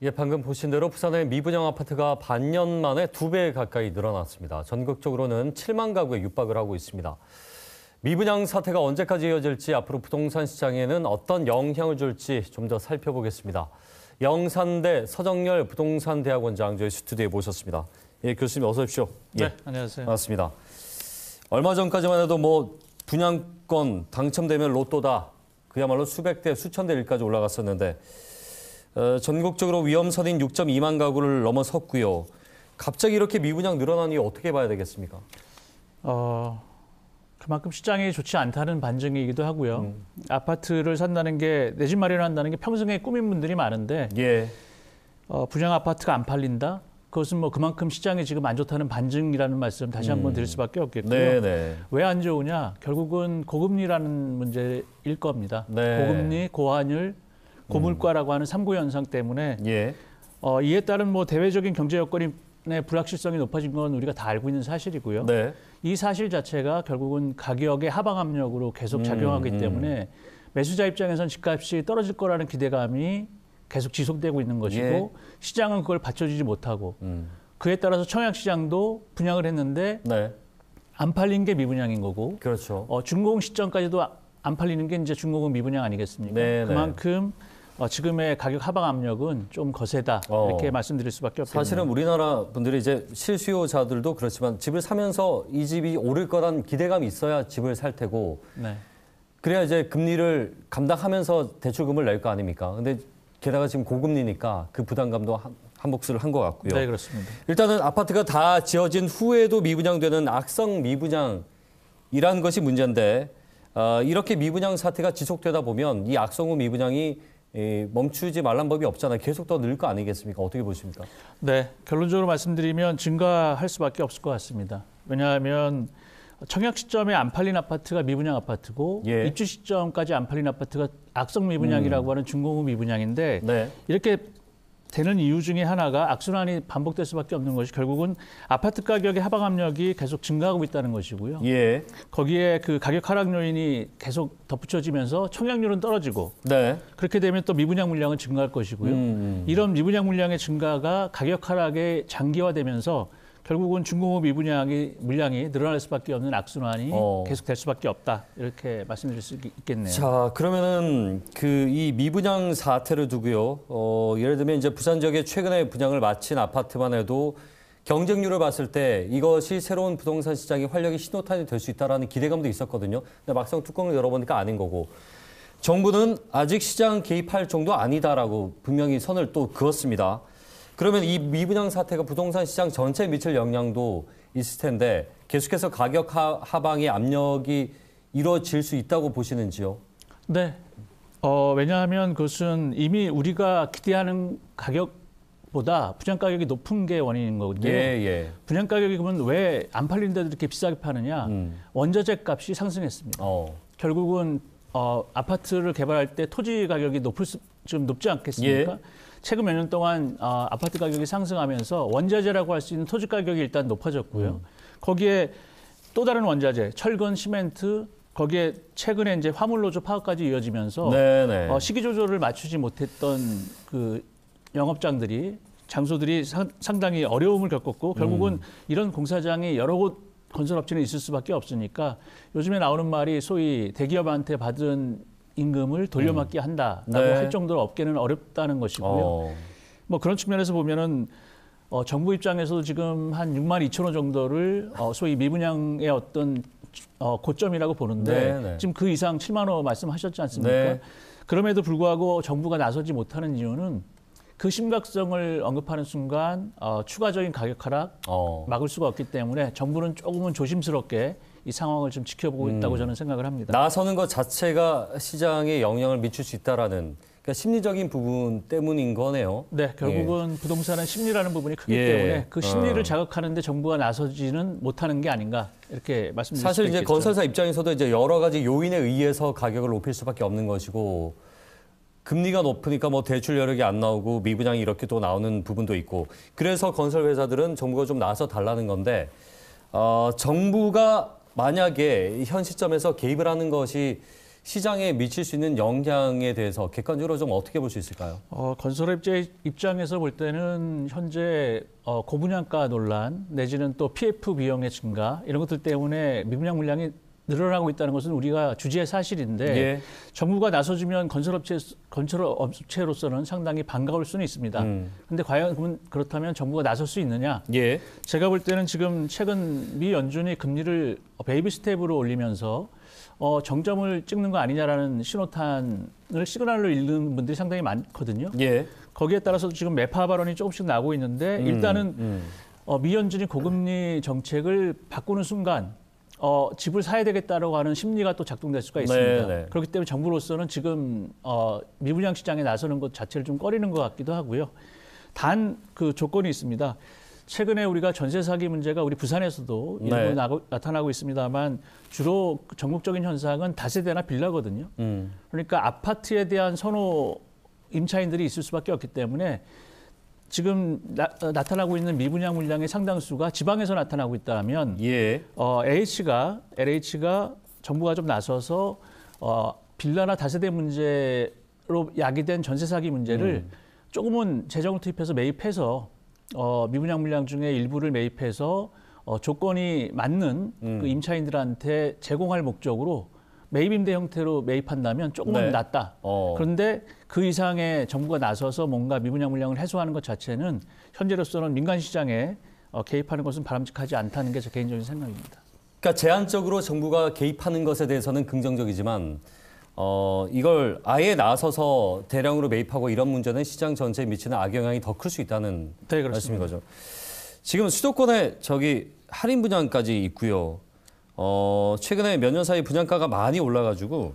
예, 방금 보신 대로 부산의 미분양 아파트가 반년 만에 두 배 가까이 늘어났습니다. 전국적으로는 7만 가구에 육박을 하고 있습니다. 미분양 사태가 언제까지 이어질지 앞으로 부동산 시장에는 어떤 영향을 줄지 좀 더 살펴보겠습니다. 영산대 서정열 부동산대학원장 저희 스튜디오에 모셨습니다. 예, 교수님 어서 오십시오. 예. 네, 안녕하세요. 반갑습니다. 얼마 전까지만 해도 뭐 분양권 당첨되면 로또다. 그야말로 수백 대 수천 대 일까지 올라갔었는데 어, 전국적으로 위험 선인 6.2만 가구를 넘어섰고요. 갑자기 이렇게 미분양 늘어나니 어떻게 봐야 되겠습니까? 어, 그만큼 시장이 좋지 않다는 반증이기도 하고요. 음. 아파트를 산다는 게 내 집 마련한다는 게 평생의 꿈인 분들이 많은데 예. 어, 분양 아파트가 안 팔린다. 그것은 뭐 그만큼 시장이 지금 안 좋다는 반증이라는 말씀 다시 한번 음. 드릴 수밖에 없겠고요. 네, 네. 왜안 좋으냐? 결국은 고금리라는 문제일 겁니다. 네. 고금리, 고환율, 고물가라고 하는 삼구 현상 때문에 예. 어, 이에 따른 뭐 대외적인 경제 여건의 불확실성이 높아진 건 우리가 다 알고 있는 사실이고요. 네. 이 사실 자체가 결국은 가격의 하방 압력으로 계속 음, 작용하기 음, 음. 때문에 매수자 입장에선 집값이 떨어질 거라는 기대감이 계속 지속되고 있는 것이고 예. 시장은 그걸 받쳐주지 못하고 음. 그에 따라서 청약 시장도 분양을 했는데 네. 안 팔린 게 미분양인 거고 그렇죠. 어, 준공 시점까지도 안 팔리는 게 이제 준공은 미분양 아니겠습니까? 네, 네. 그만큼 네. 어, 지금의 가격 하방 압력은 좀 거세다 어. 이렇게 말씀드릴 수밖에 없겠네요. 사실은 우리나라 분들이 이제 실수요자들도 그렇지만 집을 사면서 이 집이 오를 거란 기대감이 있어야 집을 살 테고 네. 그래야 이제 금리를 감당하면서 대출금을 낼 거 아닙니까? 근데 게다가 지금 고금리니까 그 부담감도 한, 한 몫을 한것 같고요. 네, 그렇습니다. 일단은 아파트가 다 지어진 후에도 미분양되는 악성 미분양이라는 것이 문제인데 어, 이렇게 미분양 사태가 지속되다 보면 이 악성 후 미분양이 예, 멈추지 말란 법이 없잖아요. 계속 더 늘 거 아니겠습니까? 어떻게 보십니까? 네, 결론적으로 말씀드리면 증가할 수밖에 없을 것 같습니다. 왜냐하면 청약 시점에 안 팔린 아파트가 미분양 아파트고 예. 입주 시점까지 안 팔린 아파트가 악성 미분양이라고 음. 하는 중공업 미분양인데 네. 이렇게 되는 이유 중에 하나가 악순환이 반복될 수밖에 없는 것이 결국은 아파트 가격의 하방 압력이 계속 증가하고 있다는 것이고요. 예. 거기에 그 가격 하락 요인이 계속 덧붙여지면서 청약률은 떨어지고 네. 그렇게 되면 또 미분양 물량은 증가할 것이고요. 음. 음. 이런 미분양 물량의 증가가 가격 하락에 장기화되면서 결국은 중공업 미분양이 물량이 늘어날 수밖에 없는 악순환이 어. 계속될 수밖에 없다 이렇게 말씀드릴 수 있겠네요. 자 그러면은 그이 미분양 사태를 두고요. 어, 예를 들면 이제 부산 지역에 최근에 분양을 마친 아파트만 해도 경쟁률을 봤을 때 이것이 새로운 부동산 시장의 활력이 신호탄이 될 수 있다라는 기대감도 있었거든요. 근데 막상 뚜껑을 열어보니까 아닌 거고. 정부는 아직 시장 개입할 정도 아니다라고 분명히 선을 또 그었습니다. 그러면 이 미분양 사태가 부동산 시장 전체에 미칠 영향도 있을 텐데 계속해서 가격 하, 하방의 압력이 이뤄질 수 있다고 보시는지요? 네. 어, 왜냐하면 그것은 이미 우리가 기대하는 가격보다 분양 가격이 높은 게 원인인 거거든요. 예, 예. 분양 가격이 그러면 왜 안 팔린데도 이렇게 비싸게 파느냐? 음. 원자재 값이 상승했습니다. 어. 결국은 어, 아파트를 개발할 때 토지 가격이 높을 수, 좀 높지 않겠습니까? 예. 최근 몇 년 동안 아, 아파트 가격이 상승하면서 원자재라고 할 수 있는 토지 가격이 일단 높아졌고요. 음. 거기에 또 다른 원자재, 철근, 시멘트, 거기에 최근에 이제 화물 노조 파업까지 이어지면서 어, 시기 조절을 맞추지 못했던 그 영업장들이 장소들이 상, 당히 어려움을 겪었고 결국은 음. 이런 공사장이 여러 곳 건설업체는 있을 수밖에 없으니까 요즘에 나오는 말이 소위 대기업한테 받은 임금을 돌려막기 음. 한다라고 네. 할 정도로 업계는 어렵다는 것이고요. 어. 뭐 그런 측면에서 보면은 어, 정부 입장에서도 지금 한 6만 2천 원 정도를 어, 소위 미분양의 어떤 어, 고점이라고 보는데 네네. 네. 지금 그 이상 7만 원 말씀하셨지 않습니까? 네. 그럼에도 불구하고 정부가 나서지 못하는 이유는 그 심각성을 언급하는 순간 어, 추가적인 가격 하락 어. 막을 수가 없기 때문에 정부는 조금은 조심스럽게 이 상황을 좀 지켜보고 음. 있다고 저는 생각을 합니다. 나서는 것 자체가 시장에 영향을 미칠 수 있다라는 그러니까 심리적인 부분 때문인 거네요. 네, 예. 결국은 예. 부동산은 심리라는 부분이 크기 예. 때문에 그 어. 심리를 어. 자극하는데 정부가 나서지는 못하는 게 아닌가 이렇게 말씀드릴 수 있겠죠. 사실 이제 건설사 입장에서도 이제 여러 가지 요인에 의해서 가격을 높일 수밖에 없는 것이고 금리가 높으니까 뭐 대출 여력이 안 나오고 미분양이 이렇게 또 나오는 부분도 있고 그래서 건설 회사들은 정부가 좀 나서 달라는 건데 어, 정부가 만약에 현 시점에서 개입을 하는 것이 시장에 미칠 수 있는 영향에 대해서 객관적으로 좀 어떻게 볼 수 있을까요? 어, 건설업체 입장에서 볼 때는 현재 어, 고분양가 논란 내지는 또 PF 비용의 증가 이런 것들 때문에 미분양 물량이 늘어나고 있다는 것은 우리가 주제의 사실인데 예. 정부가 나서주면 건설업체 건설업체로서는 상당히 반가울 수는 있습니다. 음. 근데 과연 그렇다면 정부가 나설 수 있느냐? 예. 제가 볼 때는 지금 최근 미 연준이 금리를 베이비 스텝으로 올리면서 어, 정점을 찍는 거 아니냐라는 신호탄을 시그널로 읽는 분들이 상당히 많거든요. 예. 거기에 따라서 지금 매파 발언이 조금씩 나고 오 있는데 음, 일단은 음. 어, 미연준이 고금리 정책을 바꾸는 순간 어, 집을 사야 되겠다라고 하는 심리가 또 작동될 수가 네, 있습니다. 네네. 그렇기 때문에 정부로서는 지금 어, 미분양 시장에 나서는 것 자체를 좀 꺼리는 것 같기도 하고요. 단 그 조건이 있습니다. 최근에 우리가 전세 사기 문제가 우리 부산에서도 네. 일부 네. 나고, 나타나고 있습니다만 주로 전국적인 현상은 다세대나 빌라거든요. 음. 그러니까 아파트에 대한 선호 임차인들이 있을 수밖에 없기 때문에 지금 나, 어, 타나고 있는 미분양 물량의 상당수가 지방에서 나타나고 있다면 예. 어, LH가 LH가 정부가 좀 나서서 어, 빌라나 다세대 문제로 야기된 전세 사기 문제를 음. 조금은 재정 투입해서 매입해서 어, 미분양 물량 중에 일부를 매입해서 어, 조건이 맞는 그 음. 그 임차인들한테 제공할 목적으로 매입임대 형태로 매입한다면 조금은 네. 낫다. 어. 그런데 그 이상의 정부가 나서서 뭔가 미분양 물량을 해소하는 것 자체는 현재로서는 민간 시장에 어, 개입하는 것은 바람직하지 않다는 게 제 개인적인 생각입니다. 그러니까 제한적으로 정부가 개입하는 것에 대해서는 긍정적이지만 어, 이걸 아예 나서서 대량으로 매입하고 이런 문제는 시장 전체에 미치는 악영향이 더 클 수 있다는 네, 말씀인 거죠. 지금 수도권에 저기 할인 분양까지 있고요. 어, 최근에 몇 년 사이 분양가가 많이 올라가지고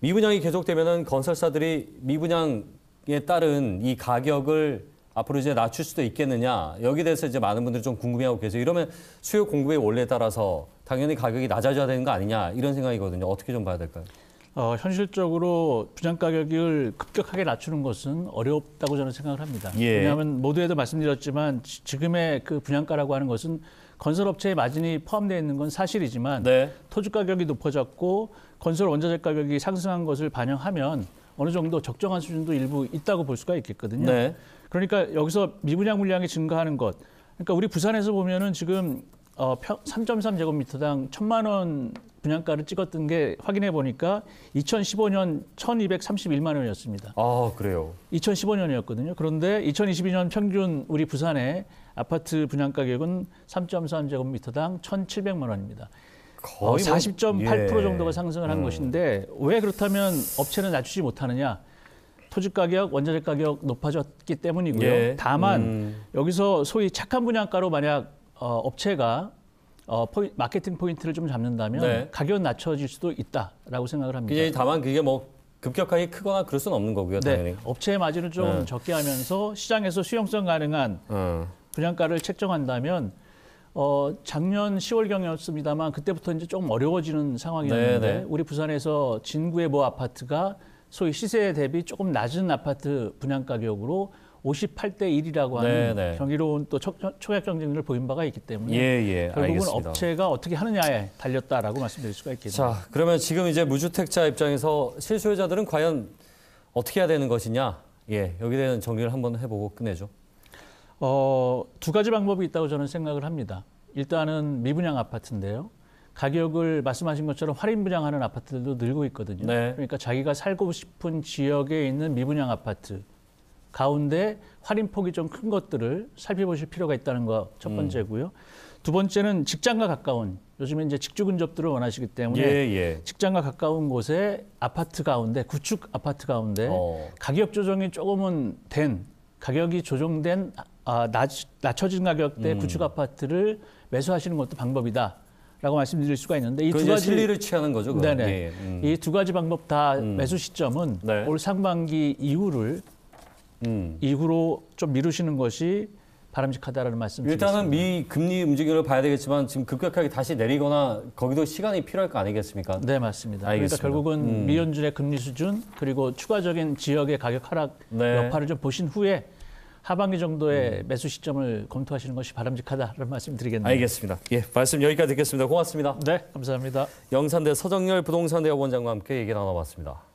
미분양이 계속되면은 건설사들이 미분양에 따른 이 가격을 앞으로 이제 낮출 수도 있겠느냐 여기 대해서 이제 많은 분들이 좀 궁금해하고 계세요. 이러면 수요 공급의 원리에 따라서 당연히 가격이 낮아져야 되는 거 아니냐 이런 생각이거든요. 어떻게 좀 봐야 될까요? 어, 현실적으로 분양 가격을 급격하게 낮추는 것은 어렵다고 저는 생각을 합니다. 예. 왜냐하면 모두에도 말씀드렸지만 지, 금의그 분양가라고 하는 것은 건설업체의 마진이 포함되어 있는 건 사실이지만 네. 토지 가격이 높아졌고 건설 원자재 가격이 상승한 것을 반영하면 어느 정도 적정한 수준도 일부 있다고 볼 수가 있겠거든요. 네. 그러니까 여기서 미분양 물량이 증가하는 것. 그러니까 우리 부산에서 보면은 지금 어, 3.3제곱미터당 1 천만 원 분양가를 찍었던 게 확인해 보니까 2015년 1,231만 원이었습니다. 아, 그래요. 2015년이었거든요. 그런데 2022년 평균 우리 부산에 아파트 분양 가격은 3.3제곱미터당 1,700만 원입니다. 어, 거의 어, 뭐, 40.8% 예. 정도가 상승을 한 음. 것인데 왜 그렇다면 업체는 낮추지 못하느냐? 토지 가격, 원자재 가격 높아졌기 때문이고요. 예. 다만 음. 여기서 소위 착한 분양가로 만약 어, 업체가 어, 포인, 마케팅 포인트를 좀 잡는다면 네. 가격은 낮춰질 수도 있다라고 생각을 합니다. 예, 다만 그게 뭐 급격하게 크거나 그럴 수는 없는 거고요. 네. 당연히. 업체의 마진을 좀 네. 적게 하면서 시장에서 수용성 가능한 음. 분양가를 책정한다면 어, 작년 10월경이었습니다만 그때부터 이제 조금 어려워지는 상황이었는데 네네. 네. 우리 부산에서 진구의 모 아파트가 소위 시세 대비 조금 낮은 아파트 분양 가격으로 58대 1이라고 하는 네네. 네. 경이로운 또 초, 초약 경쟁률을 보인 바가 있기 때문에 예, 예, 결국은 알겠습니다. 업체가 어떻게 하느냐에 달렸다라고 말씀드릴 수가 있겠습니다. 자, 그러면 지금 이제 무주택자 입장에서 실수요자들은 과연 어떻게 해야 되는 것이냐? 예, 여기에 대한 정리를 한번 해보고 끝내죠. 어, 두 가지 방법이 있다고 저는 생각을 합니다. 일단은 미분양 아파트인데요. 가격을 말씀하신 것처럼 할인 분양하는 아파트들도 늘고 있거든요. 네. 그러니까 자기가 살고 싶은 지역에 있는 미분양 아파트 가운데 할인 폭이 좀 큰 것들을 살펴보실 필요가 있다는 거첫 음. 번째고요. 음. 두 번째는 직장과 가까운 요즘에 이제 직주 근접들을 원하시기 때문에 예, 예. 직장과 가까운 곳에 아파트 가운데 구축 아파트 가운데 어. 가격 조정이 조금은 된 가격이 조정된 아, 낮, 낮춰진 가격대 음. 구축 아파트를 매수하시는 것도 방법이다. 라고 말씀드릴 수가 있는데 이 두 가지 실리를 취하는 거죠. 그건. 네네. 예, 예. 음. 이두 가지 방법 다 음. 매수 시점은 네. 올 상반기 이후를 음. 이후로 좀 미루시는 것이 바람직하다라는 말씀. 일단은 드리겠습니미 금리 움직임을 봐야 되겠지만 지금 급격하게 다시 내리거나 거기도 시간이 필요할 거 아니겠습니까? 네 맞습니다. 그러니까 알겠습니다. 그러니까 결국은 음. 미연준의 금리 수준 그리고 추가적인 지역의 가격 하락 네. 여파를 좀 보신 후에 하반기 정도의 음. 매수 시점을 검토하시는 것이 바람직하다는 말씀드리겠네요. 알겠습니다. 예, 말씀 여기까지 듣겠습니다. 고맙습니다. 네, 감사합니다. 영산대 서정열 부동산대원장과 함께 얘기 나눠봤습니다.